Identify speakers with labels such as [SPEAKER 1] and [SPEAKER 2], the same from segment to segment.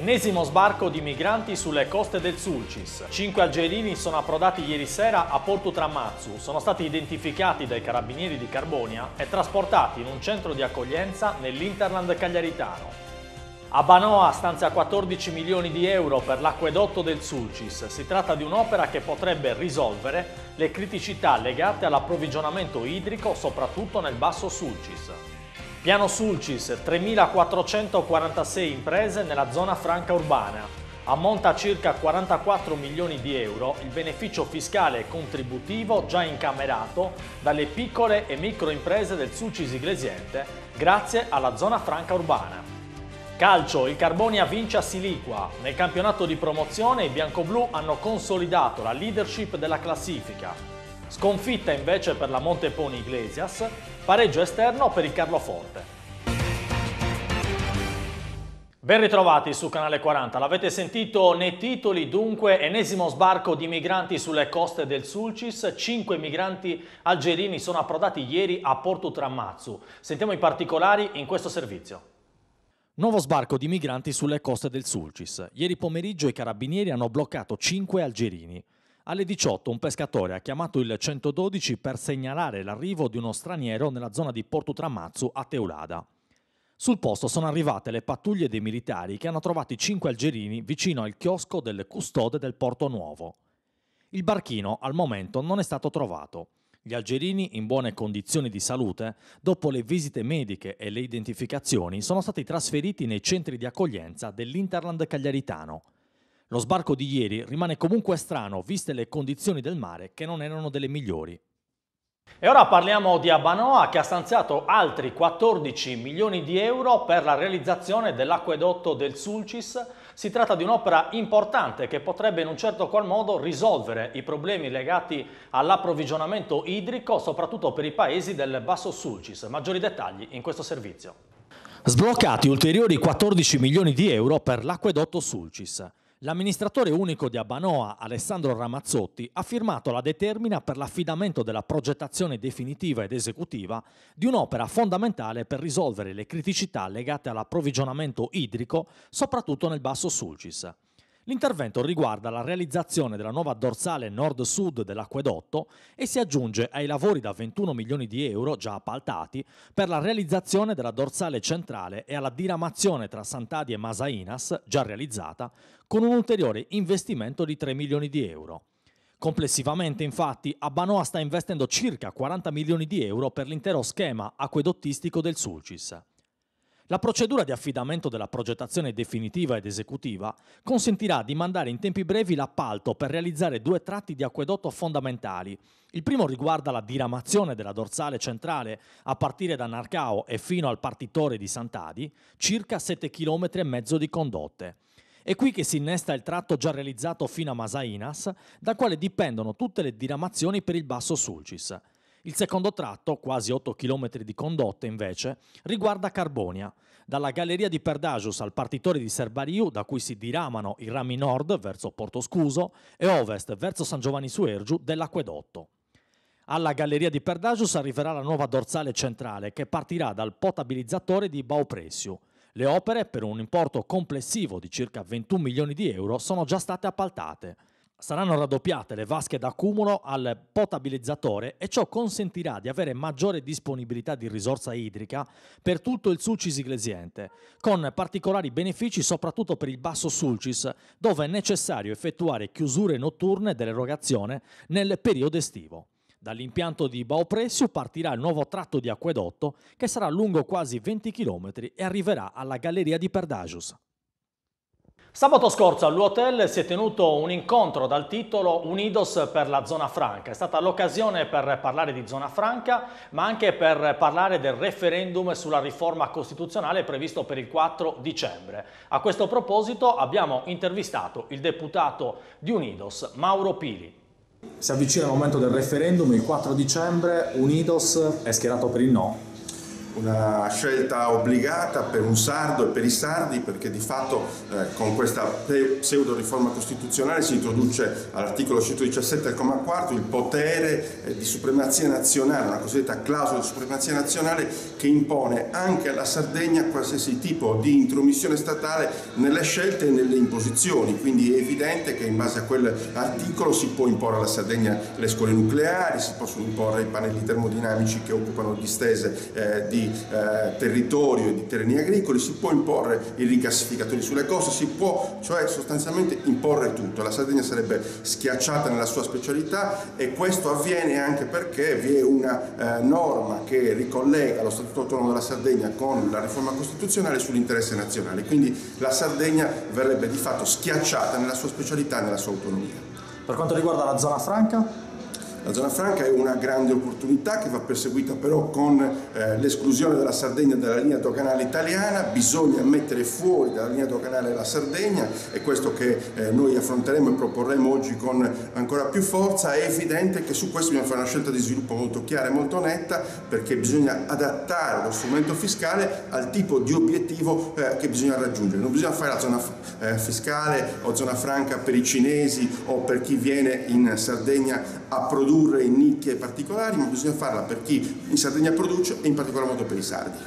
[SPEAKER 1] Ennesimo sbarco di migranti sulle coste del Sulcis. Cinque algerini sono approdati ieri sera a Porto Tramazzu, sono stati identificati dai carabinieri di Carbonia e trasportati in un centro di accoglienza nell'Interland cagliaritano. Abanoa stanzia 14 milioni di euro per l'acquedotto del Sulcis. Si tratta di un'opera che potrebbe risolvere le criticità legate all'approvvigionamento idrico, soprattutto nel basso Sulcis. Piano Sulcis, 3.446 imprese nella zona franca urbana. Ammonta a circa 44 milioni di euro il beneficio fiscale e contributivo già incamerato dalle piccole e micro imprese del Sulcis Iglesiente grazie alla zona franca urbana. Calcio, il Carbonia vince a Siliqua. Nel campionato di promozione i biancoblù hanno consolidato la leadership della classifica. Sconfitta invece per la Montepone Iglesias, Pareggio esterno per il Carloforte. Ben ritrovati su Canale 40, l'avete sentito nei titoli, dunque ennesimo sbarco di migranti sulle coste del Sulcis, Cinque migranti algerini sono approdati ieri a Porto Tramazzu. Sentiamo i particolari in questo servizio. Nuovo sbarco di migranti sulle coste del Sulcis. Ieri pomeriggio i carabinieri hanno bloccato cinque algerini. Alle 18 un pescatore ha chiamato il 112 per segnalare l'arrivo di uno straniero nella zona di Porto Tramazzu a Teulada. Sul posto sono arrivate le pattuglie dei militari che hanno trovato i cinque algerini vicino al chiosco del custode del Porto Nuovo. Il barchino al momento non è stato trovato. Gli algerini in buone condizioni di salute, dopo le visite mediche e le identificazioni, sono stati trasferiti nei centri di accoglienza dell'Interland cagliaritano. Lo sbarco di ieri rimane comunque strano, viste le condizioni del mare che non erano delle migliori. E ora parliamo di Abanoa che ha stanziato altri 14 milioni di euro per la realizzazione dell'acquedotto del Sulcis. Si tratta di un'opera importante che potrebbe in un certo qual modo risolvere i problemi legati all'approvvigionamento idrico, soprattutto per i paesi del Basso Sulcis. Maggiori dettagli in questo servizio. Sbloccati ulteriori 14 milioni di euro per l'acquedotto Sulcis. L'amministratore unico di Abanoa, Alessandro Ramazzotti, ha firmato la determina per l'affidamento della progettazione definitiva ed esecutiva di un'opera fondamentale per risolvere le criticità legate all'approvvigionamento idrico, soprattutto nel Basso Sulcis. L'intervento riguarda la realizzazione della nuova dorsale nord-sud dell'acquedotto e si aggiunge ai lavori da 21 milioni di euro già appaltati per la realizzazione della dorsale centrale e alla diramazione tra Sant'Adi e Masainas, già realizzata, con un ulteriore investimento di 3 milioni di euro. Complessivamente, infatti, Abbanoa sta investendo circa 40 milioni di euro per l'intero schema acquedottistico del Sulcis. La procedura di affidamento della progettazione definitiva ed esecutiva consentirà di mandare in tempi brevi l'appalto per realizzare due tratti di acquedotto fondamentali. Il primo riguarda la diramazione della dorsale centrale a partire da Narcao e fino al partitore di Sant'Adi, circa 7 km e mezzo di condotte. È qui che si innesta il tratto già realizzato fino a Masainas, dal quale dipendono tutte le diramazioni per il Basso Sulcis. Il secondo tratto, quasi 8 km di condotte invece, riguarda Carbonia. Dalla galleria di Perdagius al partitore di Serbariu, da cui si diramano i rami nord verso Porto Scuso e ovest verso San Giovanni Suergiu dell'acquedotto. Alla galleria di Perdagius arriverà la nuova dorsale centrale che partirà dal potabilizzatore di Baupressiu. Le opere, per un importo complessivo di circa 21 milioni di euro, sono già state appaltate. Saranno raddoppiate le vasche d'accumulo al potabilizzatore e ciò consentirà di avere maggiore disponibilità di risorsa idrica per tutto il Sulcis Iglesiente, con particolari benefici soprattutto per il Basso Sulcis, dove è necessario effettuare chiusure notturne dell'erogazione nel periodo estivo. Dall'impianto di Baupressio partirà il nuovo tratto di acquedotto che sarà lungo quasi 20 km e arriverà alla galleria di Perdagius. Sabato scorso all'Uotel si è tenuto un incontro dal titolo Unidos per la zona franca. È stata l'occasione per parlare di zona franca, ma anche per parlare del referendum sulla riforma costituzionale previsto per il 4 dicembre. A questo proposito abbiamo intervistato il deputato di Unidos, Mauro Pili. Si avvicina il momento del referendum, il 4 dicembre Unidos è schierato per il no
[SPEAKER 2] una scelta obbligata per un sardo e per i sardi perché di fatto eh, con questa pseudo riforma costituzionale si introduce all'articolo 117 comma 4 il potere eh, di supremazia nazionale, una cosiddetta clausola di supremazia nazionale che impone anche alla Sardegna qualsiasi tipo di intromissione statale nelle scelte e nelle imposizioni, quindi è evidente che in base a quell'articolo si può imporre alla Sardegna le scuole nucleari, si possono imporre i pannelli termodinamici che occupano distese eh, di di eh, territorio e di terreni agricoli, si può imporre i rigassificatori sulle coste, si può cioè sostanzialmente imporre tutto. La Sardegna sarebbe schiacciata nella sua specialità e questo avviene anche perché vi è una eh, norma che ricollega lo Statuto Autonomo della Sardegna con la riforma costituzionale sull'interesse nazionale, quindi la Sardegna verrebbe di fatto schiacciata nella sua specialità e nella sua autonomia. Per quanto riguarda la zona franca? La zona franca è una grande opportunità che va perseguita però con eh, l'esclusione della Sardegna dalla linea doganale italiana, bisogna mettere fuori dalla linea doganale la Sardegna, è questo che eh, noi affronteremo e proporremo oggi con ancora più forza, è evidente che su questo bisogna fare una scelta di sviluppo molto chiara e molto netta perché bisogna adattare lo strumento fiscale al tipo di obiettivo eh, che bisogna raggiungere, non bisogna fare la zona eh, fiscale o zona franca per i cinesi o per chi viene in Sardegna a produrre in nicchie particolari, ma bisogna farla per chi in Sardegna produce e in particolar modo per i sardi.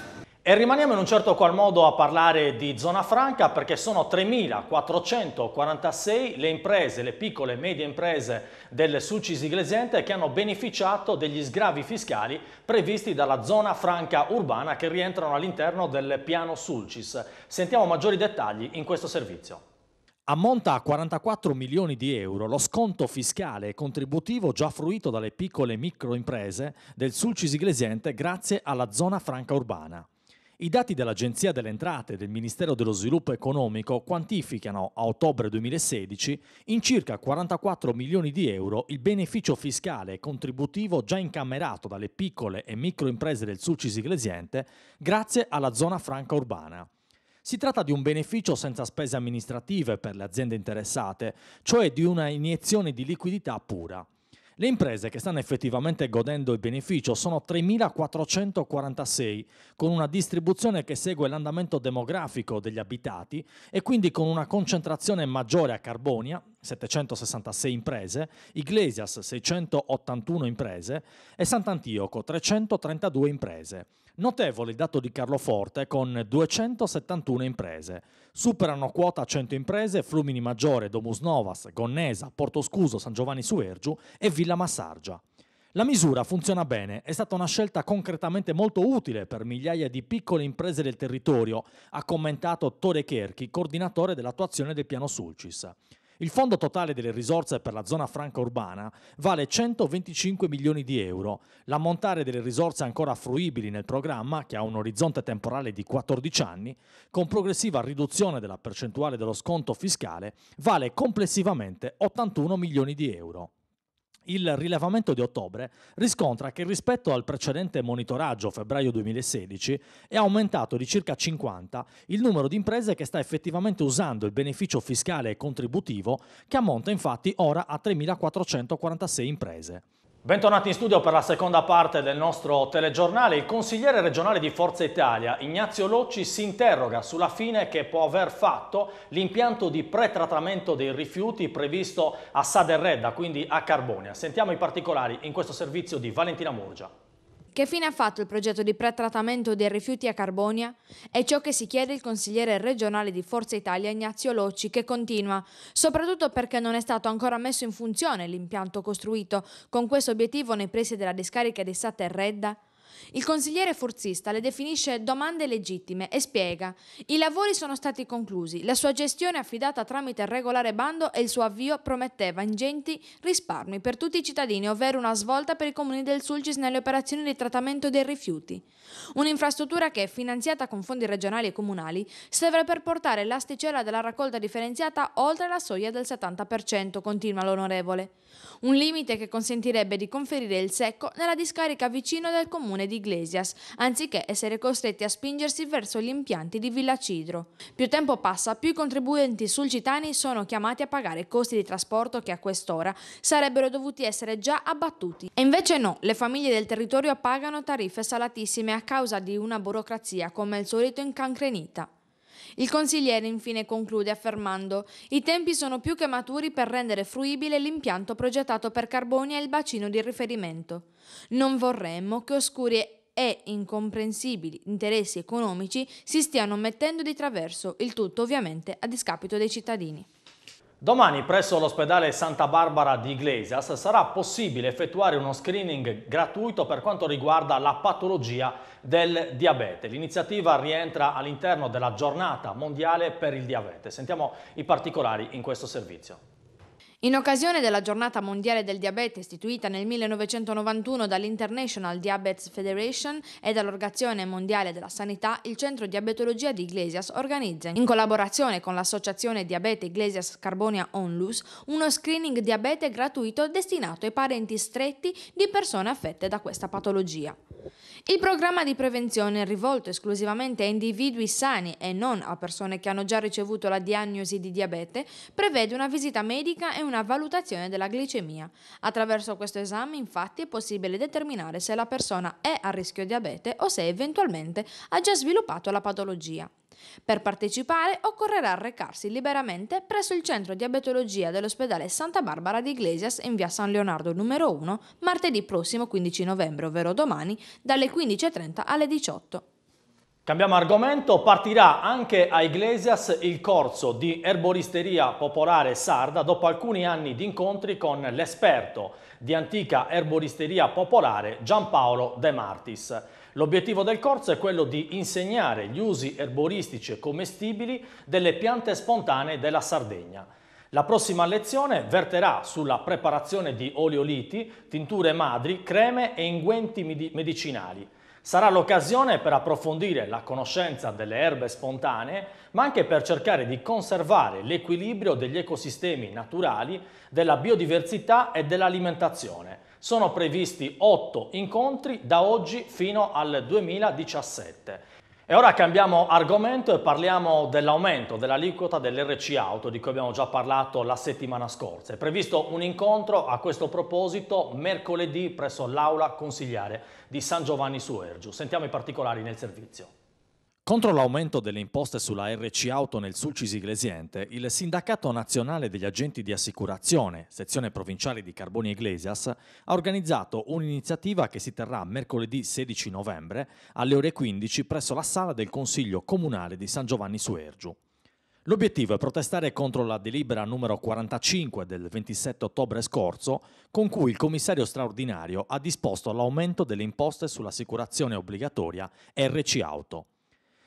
[SPEAKER 1] E rimaniamo in un certo qual modo a parlare di zona franca perché sono 3.446 le imprese, le piccole e medie imprese del Sulcis Iglesiente che hanno beneficiato degli sgravi fiscali previsti dalla zona franca urbana che rientrano all'interno del piano Sulcis. Sentiamo maggiori dettagli in questo servizio. Ammonta a 44 milioni di euro lo sconto fiscale e contributivo già fruito dalle piccole e microimprese del Sulcis Iglesiente grazie alla zona franca urbana. I dati dell'Agenzia delle Entrate del Ministero dello Sviluppo Economico quantificano a ottobre 2016 in circa 44 milioni di euro il beneficio fiscale e contributivo già incamerato dalle piccole e microimprese del Sulcis Iglesiente grazie alla zona franca urbana. Si tratta di un beneficio senza spese amministrative per le aziende interessate, cioè di una iniezione di liquidità pura. Le imprese che stanno effettivamente godendo il beneficio sono 3.446, con una distribuzione che segue l'andamento demografico degli abitati e quindi con una concentrazione maggiore a Carbonia, 766 imprese, Iglesias 681 imprese e Sant'Antioco 332 imprese. Notevole il dato di Carloforte con 271 imprese. Superano quota 100 imprese Flumini Maggiore, Domus Novas, Gonnesa, Portoscuso, San Giovanni Suergiu e Villa Massargia. La misura funziona bene, è stata una scelta concretamente molto utile per migliaia di piccole imprese del territorio, ha commentato Tore Kerchi, coordinatore dell'attuazione del piano Sulcis. Il fondo totale delle risorse per la zona franca urbana vale 125 milioni di euro. L'ammontare delle risorse ancora fruibili nel programma, che ha un orizzonte temporale di 14 anni, con progressiva riduzione della percentuale dello sconto fiscale, vale complessivamente 81 milioni di euro. Il rilevamento di ottobre riscontra che rispetto al precedente monitoraggio febbraio 2016 è aumentato di circa 50 il numero di imprese che sta effettivamente usando il beneficio fiscale e contributivo che ammonta infatti ora a 3.446 imprese. Bentornati in studio per la seconda parte del nostro telegiornale. Il consigliere regionale di Forza Italia, Ignazio Locci, si interroga sulla fine che può aver fatto l'impianto di pretrattamento dei rifiuti previsto a Saderredda, quindi a Carbonia. Sentiamo i particolari in questo servizio di Valentina Murgia.
[SPEAKER 3] Che fine ha fatto il progetto di pretrattamento dei rifiuti a Carbonia? È ciò che si chiede il consigliere regionale di Forza Italia Ignazio Locci, che continua, soprattutto perché non è stato ancora messo in funzione l'impianto costruito con questo obiettivo nei pressi della discarica di Redda. Il consigliere forzista le definisce domande legittime e spiega i lavori sono stati conclusi, la sua gestione affidata tramite il regolare bando e il suo avvio prometteva ingenti risparmi per tutti i cittadini, ovvero una svolta per i comuni del Sulcis nelle operazioni di trattamento dei rifiuti. Un'infrastruttura che, finanziata con fondi regionali e comunali, serve per portare l'asticella della raccolta differenziata oltre la soglia del 70%, continua l'onorevole. Un limite che consentirebbe di conferire il secco nella discarica vicino del comune posizione di Iglesias, anziché essere costretti a spingersi verso gli impianti di Villa Cidro. Più tempo passa, più i contribuenti sulcitani sono chiamati a pagare costi di trasporto che a quest'ora sarebbero dovuti essere già abbattuti. E invece no, le famiglie del territorio pagano tariffe salatissime a causa di una burocrazia come al solito incancrenita. Il consigliere infine conclude affermando i tempi sono più che maturi per rendere fruibile l'impianto progettato per Carbonia e il bacino di riferimento. Non vorremmo che oscuri e incomprensibili interessi economici si stiano mettendo di traverso, il tutto ovviamente a discapito dei cittadini.
[SPEAKER 1] Domani presso l'ospedale Santa Barbara di Iglesias sarà possibile effettuare uno screening gratuito per quanto riguarda la patologia del diabete. L'iniziativa rientra all'interno della giornata mondiale per il diabete. Sentiamo i particolari in questo servizio.
[SPEAKER 3] In occasione della giornata mondiale del diabete istituita nel 1991 dall'International Diabetes Federation e dall'Organizzazione Mondiale della Sanità, il Centro Diabetologia di Iglesias organizza, in collaborazione con l'Associazione Diabete Iglesias Carbonia Onlus, uno screening diabete gratuito destinato ai parenti stretti di persone affette da questa patologia. Il programma di prevenzione è rivolto esclusivamente a individui sani e non a persone che hanno già ricevuto la diagnosi di diabete, prevede una visita medica e una valutazione della glicemia. Attraverso questo esame infatti è possibile determinare se la persona è a rischio diabete o se eventualmente ha già sviluppato la patologia. Per partecipare occorrerà recarsi liberamente presso il centro diabetologia dell'ospedale Santa Barbara di Iglesias in via San Leonardo numero 1 martedì prossimo 15 novembre, ovvero domani, dalle 15.30 alle 18.
[SPEAKER 1] Cambiamo argomento, partirà anche a Iglesias il corso di erboristeria popolare sarda dopo alcuni anni di incontri con l'esperto di antica erboristeria popolare Giampaolo De Martis. L'obiettivo del corso è quello di insegnare gli usi erboristici e commestibili delle piante spontanee della Sardegna. La prossima lezione verterà sulla preparazione di olioliti, tinture madri, creme e inguenti medicinali. Sarà l'occasione per approfondire la conoscenza delle erbe spontanee, ma anche per cercare di conservare l'equilibrio degli ecosistemi naturali, della biodiversità e dell'alimentazione. Sono previsti 8 incontri da oggi fino al 2017. E ora cambiamo argomento e parliamo dell'aumento dell'aliquota dell'RC Auto di cui abbiamo già parlato la settimana scorsa. È previsto un incontro a questo proposito mercoledì presso l'aula consigliare di San Giovanni su Ergiu. Sentiamo i particolari nel servizio. Contro l'aumento delle imposte sulla RC Auto nel Sulcis Iglesiente, il Sindacato Nazionale degli Agenti di Assicurazione, sezione provinciale di Carboni Iglesias, ha organizzato un'iniziativa che si terrà mercoledì 16 novembre alle ore 15 presso la sala del Consiglio Comunale di San Giovanni Suergiu. L'obiettivo è protestare contro la delibera numero 45 del 27 ottobre scorso, con cui il commissario straordinario ha disposto l'aumento delle imposte sull'assicurazione obbligatoria RC Auto.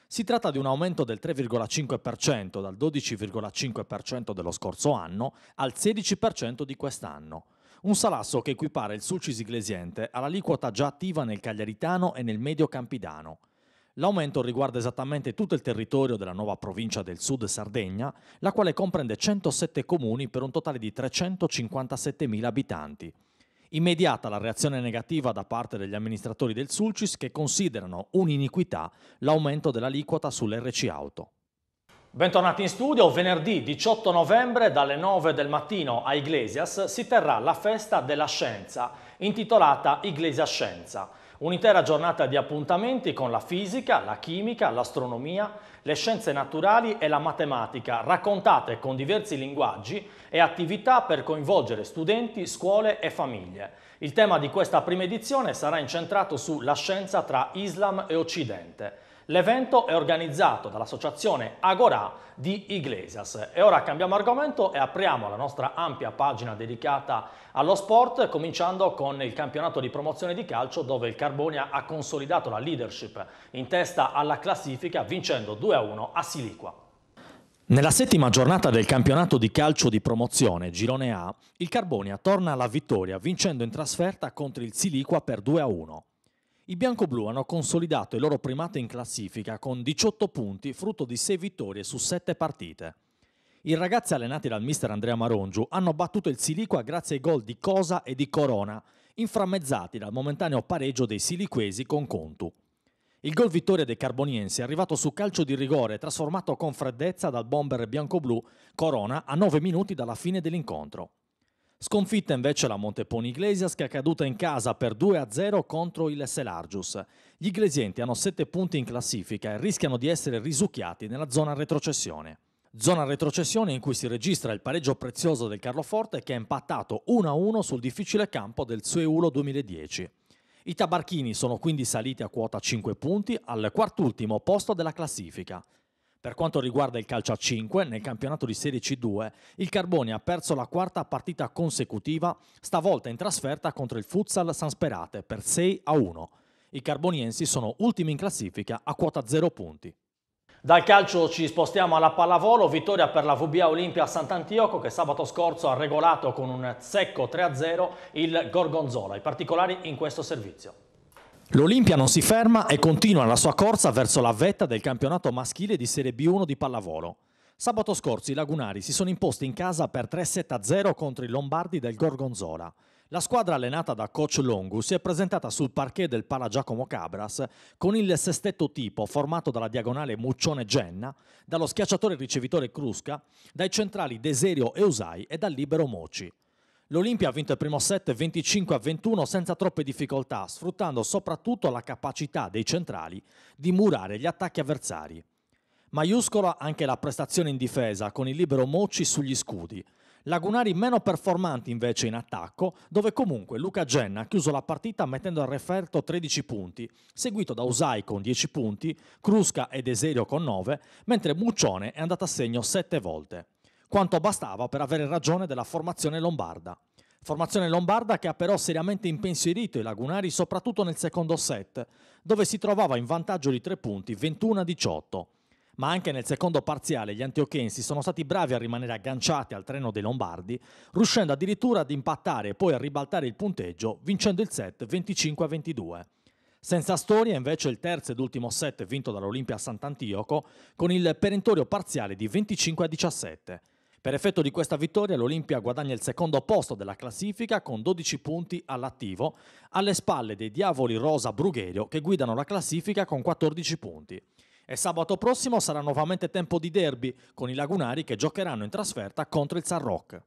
[SPEAKER 1] Si tratta di un aumento del 3,5% dal 12,5% dello scorso anno al 16% di quest'anno. Un salasso che equipara il Sulcis Iglesiente all'aliquota già attiva nel Cagliaritano e nel Medio Campidano. L'aumento riguarda esattamente tutto il territorio della nuova provincia del Sud Sardegna, la quale comprende 107 comuni per un totale di 357.000 abitanti. Immediata la reazione negativa da parte degli amministratori del Sulcis che considerano un'iniquità l'aumento dell'aliquota sull'RC auto. Bentornati in studio, venerdì 18 novembre dalle 9 del mattino a Iglesias si terrà la festa della scienza, intitolata Iglesia Scienza. Un'intera giornata di appuntamenti con la fisica, la chimica, l'astronomia le scienze naturali e la matematica, raccontate con diversi linguaggi e attività per coinvolgere studenti, scuole e famiglie. Il tema di questa prima edizione sarà incentrato sulla scienza tra Islam e Occidente. L'evento è organizzato dall'associazione Agora di Iglesias. E ora cambiamo argomento e apriamo la nostra ampia pagina dedicata allo sport, cominciando con il campionato di promozione di calcio dove il Carbonia ha consolidato la leadership in testa alla classifica vincendo 2-1 a Siliqua. Nella settima giornata del campionato di calcio di promozione Girone A, il Carbonia torna alla vittoria vincendo in trasferta contro il Siliqua per 2-1. I bianco-blu hanno consolidato il loro primato in classifica con 18 punti, frutto di 6 vittorie su 7 partite. I ragazzi allenati dal mister Andrea Marongiu hanno battuto il Siliqua grazie ai gol di Cosa e di Corona, inframmezzati dal momentaneo pareggio dei siliquesi con Contu. Il gol vittoria dei Carboniensi è arrivato su calcio di rigore, trasformato con freddezza dal bomber bianco-blu Corona a 9 minuti dalla fine dell'incontro. Sconfitta invece la Montepone Iglesias che è caduta in casa per 2-0 contro il Selargius. Gli iglesienti hanno 7 punti in classifica e rischiano di essere risucchiati nella zona retrocessione. Zona retrocessione in cui si registra il pareggio prezioso del Carloforte che è impattato 1-1 sul difficile campo del Sueulo 2010. I tabarchini sono quindi saliti a quota 5 punti al quartultimo posto della classifica. Per quanto riguarda il calcio a 5, nel campionato di Serie C2 il Carboni ha perso la quarta partita consecutiva, stavolta in trasferta contro il Futsal San Sperate per 6 a 1. I carboniensi sono ultimi in classifica a quota 0 punti. Dal calcio ci spostiamo alla pallavolo, vittoria per la VBA Olimpia a Sant'Antioco che sabato scorso ha regolato con un secco 3-0 il Gorgonzola. I particolari in questo servizio. L'Olimpia non si ferma e continua la sua corsa verso la vetta del campionato maschile di Serie B1 di pallavolo. Sabato scorso i lagunari si sono imposti in casa per 3-7-0 contro i lombardi del Gorgonzola. La squadra allenata da coach Longu si è presentata sul parquet del Pala Giacomo Cabras con il sestetto tipo formato dalla diagonale Muccione Genna, dallo schiacciatore ricevitore Crusca, dai centrali Deserio Eusai e dal libero Moci. L'Olimpia ha vinto il primo set 25 a 21 senza troppe difficoltà, sfruttando soprattutto la capacità dei centrali di murare gli attacchi avversari. Maiuscola anche la prestazione in difesa con il libero Mocci sugli scudi. Lagunari meno performanti invece in attacco, dove comunque Luca Genna ha chiuso la partita mettendo a referto 13 punti, seguito da Usai con 10 punti, Crusca ed Eserio con 9, mentre Muccione è andato a segno 7 volte quanto bastava per avere ragione della formazione lombarda. Formazione lombarda che ha però seriamente impensierito i lagunari soprattutto nel secondo set, dove si trovava in vantaggio di 3 punti 21-18. a Ma anche nel secondo parziale gli antiochensi sono stati bravi a rimanere agganciati al treno dei lombardi, riuscendo addirittura ad impattare e poi a ribaltare il punteggio, vincendo il set 25-22. a Senza storia invece il terzo ed ultimo set vinto dall'Olimpia Sant'Antioco con il perentorio parziale di 25 a 17. Per effetto di questa vittoria l'Olimpia guadagna il secondo posto della classifica con 12 punti all'attivo, alle spalle dei diavoli rosa Brugherio che guidano la classifica con 14 punti. E sabato prossimo sarà nuovamente tempo di derby con i lagunari che giocheranno in trasferta contro il San Roque.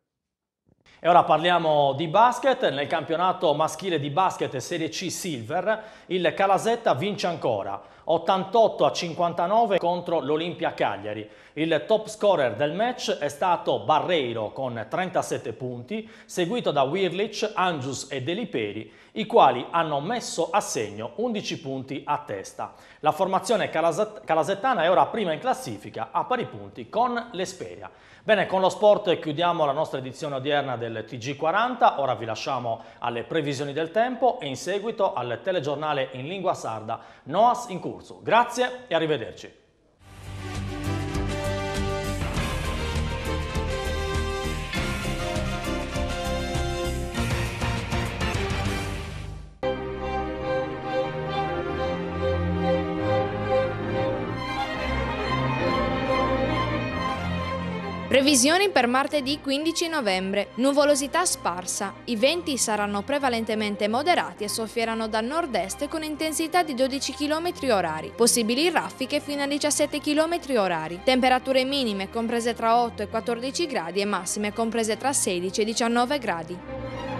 [SPEAKER 1] E ora parliamo di basket. Nel campionato maschile di basket Serie C Silver il Calasetta vince ancora. 88 a 59 contro l'Olimpia Cagliari. Il top scorer del match è stato Barreiro con 37 punti, seguito da Wirlich, Angius e Deliperi, i quali hanno messo a segno 11 punti a testa. La formazione calasettana è ora prima in classifica a pari punti con l'Esperia. Bene, con lo sport chiudiamo la nostra edizione odierna del TG40, ora vi lasciamo alle previsioni del tempo e in seguito al telegiornale in lingua sarda Noas in curso corso. Grazie e arrivederci.
[SPEAKER 3] Previsioni per martedì 15 novembre. Nuvolosità sparsa. I venti saranno prevalentemente moderati e soffieranno da nord-est con intensità di 12 km h Possibili raffiche fino a 17 km h Temperature minime comprese tra 8 e 14 gradi e massime comprese tra 16 e 19 gradi.